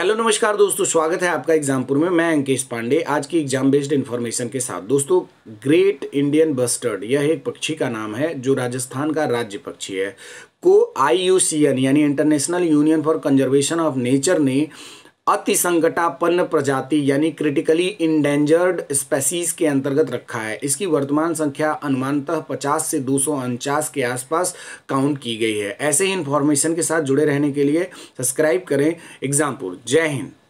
hello नमस्कार दोस्तों स्वागत है आपका एग्जामपुर में मैं अंकेश पांडे आज की एग्जाम बेस्ड इन्फॉर्मेशन के साथ दोस्तों ग्रेट इंडियन बस्टर्ड यह एक पक्षी का नाम है जो राजस्थान का राज्य पक्षी है को आई यानी International Union for Conservation of Nature ने अति संकटापन्न प्रजाति यानी क्रिटिकली इंडेंजर्ड स्पेसीज के अंतर्गत रखा है इसकी वर्तमान संख्या अनुमानतः 50 से दो के आसपास काउंट की गई है ऐसे ही इन्फॉर्मेशन के साथ जुड़े रहने के लिए सब्सक्राइब करें एग्जाम्पुर जय हिंद